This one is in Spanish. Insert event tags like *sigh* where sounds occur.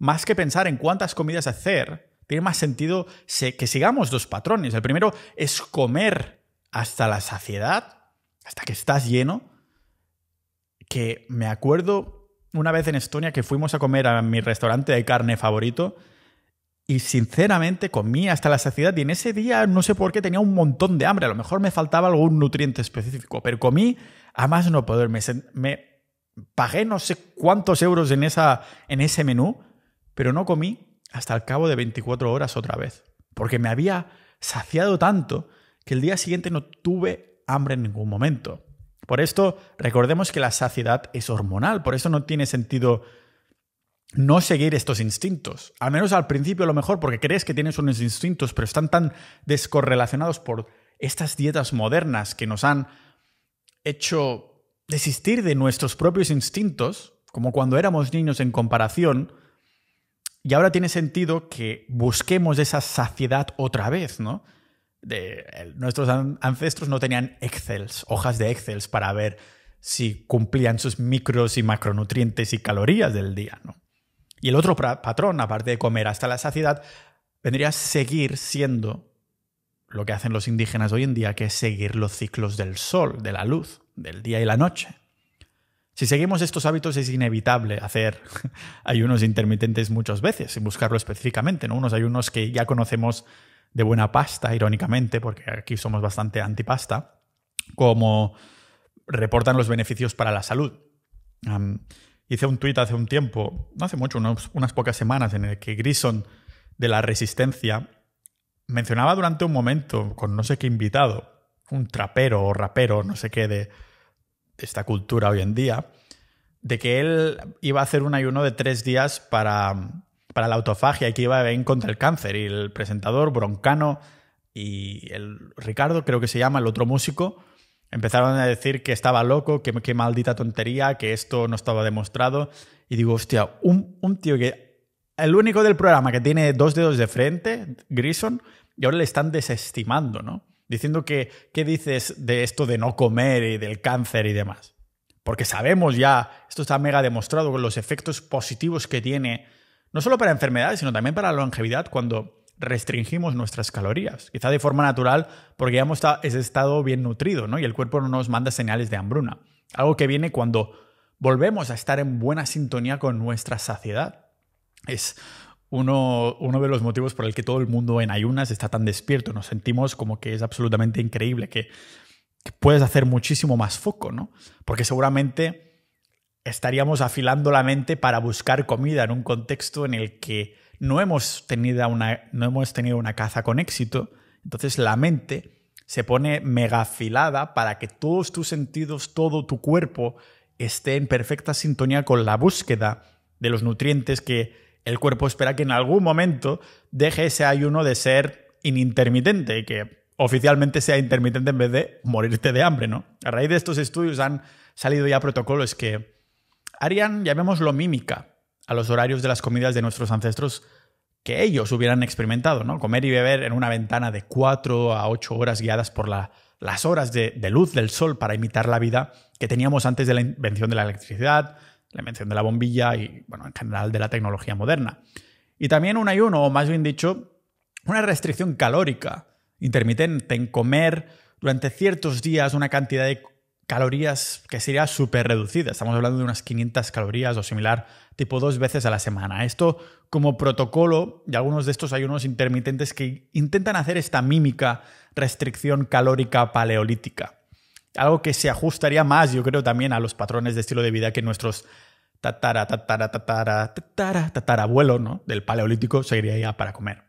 más que pensar en cuántas comidas hacer, tiene más sentido que sigamos dos patrones. El primero es comer hasta la saciedad, hasta que estás lleno, que me acuerdo una vez en Estonia que fuimos a comer a mi restaurante de carne favorito y sinceramente comí hasta la saciedad y en ese día no sé por qué tenía un montón de hambre, a lo mejor me faltaba algún nutriente específico, pero comí a más no poder, me, me pagué no sé cuántos euros en, esa, en ese menú pero no comí hasta el cabo de 24 horas otra vez, porque me había saciado tanto que el día siguiente no tuve hambre en ningún momento. Por esto, recordemos que la saciedad es hormonal, por eso no tiene sentido no seguir estos instintos. Al menos al principio a lo mejor, porque crees que tienes unos instintos, pero están tan descorrelacionados por estas dietas modernas que nos han hecho desistir de nuestros propios instintos, como cuando éramos niños en comparación, y ahora tiene sentido que busquemos esa saciedad otra vez, ¿no? nuestros ancestros no tenían Excel, hojas de Excel para ver si cumplían sus micros y macronutrientes y calorías del día, Y el otro patrón, aparte de comer hasta la saciedad, vendría a seguir siendo lo que hacen los indígenas hoy en día, que es seguir los ciclos del sol, de la luz, del día y la noche. Si seguimos estos hábitos es inevitable hacer *laughs* ayunos intermitentes muchas veces, sin buscarlo específicamente, ¿no? Unos ayunos que ya conocemos de buena pasta, irónicamente, porque aquí somos bastante antipasta, como reportan los beneficios para la salud. hice un tuit hace un tiempo, no hace mucho, unas pocas semanas, en el que Grison de la Resistencia mencionaba durante un momento, con no sé qué invitado, un trapero o rapero, no sé qué, de esta cultura hoy en día, de que él iba a hacer un ayuno de tres días para, para la autofagia y que iba a ir contra el cáncer. Y el presentador, Broncano, y el Ricardo, creo que se llama, el otro músico, empezaron a decir que estaba loco, que qué maldita tontería, que esto no estaba demostrado. Y digo, hostia, un, un tío que. El único del programa que tiene dos dedos de frente, Grison, y ahora le están desestimando, ¿no? diciendo que, ¿qué dices de esto de no comer y del cáncer y demás? Porque sabemos ya, esto está mega demostrado, con los efectos positivos que tiene, no solo para enfermedades, sino también para la longevidad cuando restringimos nuestras calorías, quizá de forma natural, porque ya hemos estado bien nutrido, ¿no? Y el cuerpo no nos manda señales de hambruna, algo que viene cuando volvemos a estar en buena sintonía con nuestra saciedad. Es uno, de los motivos por el que todo el mundo en ayunas está tan despierto. Nos sentimos como que es absolutamente increíble, que, puedes hacer muchísimo más foco, ¿no? Porque seguramente estaríamos afilando la mente para buscar comida en un contexto en el que no hemos tenido una, no hemos tenido una caza con éxito. Entonces la mente se pone mega afilada para que todos tus sentidos, todo tu cuerpo esté en perfecta sintonía con la búsqueda de los nutrientes que el cuerpo espera que en algún momento deje ese ayuno de ser inintermitente y que oficialmente sea intermitente en vez de morirte de hambre, ¿no? A raíz de estos estudios han salido ya protocolos que harían, llamémoslo mímica, a los horarios de las comidas de nuestros ancestros que ellos hubieran experimentado, ¿no? Comer y beber en una ventana de 4 a 8 horas guiadas por las horas de luz del sol para imitar la vida que teníamos antes de la invención de la electricidad, la mención de la bombilla y, bueno, en general de la tecnología moderna. Y también un ayuno, o más bien dicho, una restricción calórica intermitente en comer durante ciertos días una cantidad de calorías que sería súper reducida. Estamos hablando de unas 500 calorías o similar, tipo dos veces a la semana. Esto como protocolo y algunos de estos ayunos intermitentes que intentan hacer esta mímica restricción calórica paleolítica. Algo que se ajustaría más, yo creo, también a los patrones de estilo de vida que nuestros tatara, tatara, tatara, tatara, tatara, abuelo ¿no? del paleolítico seguiría ya para comer.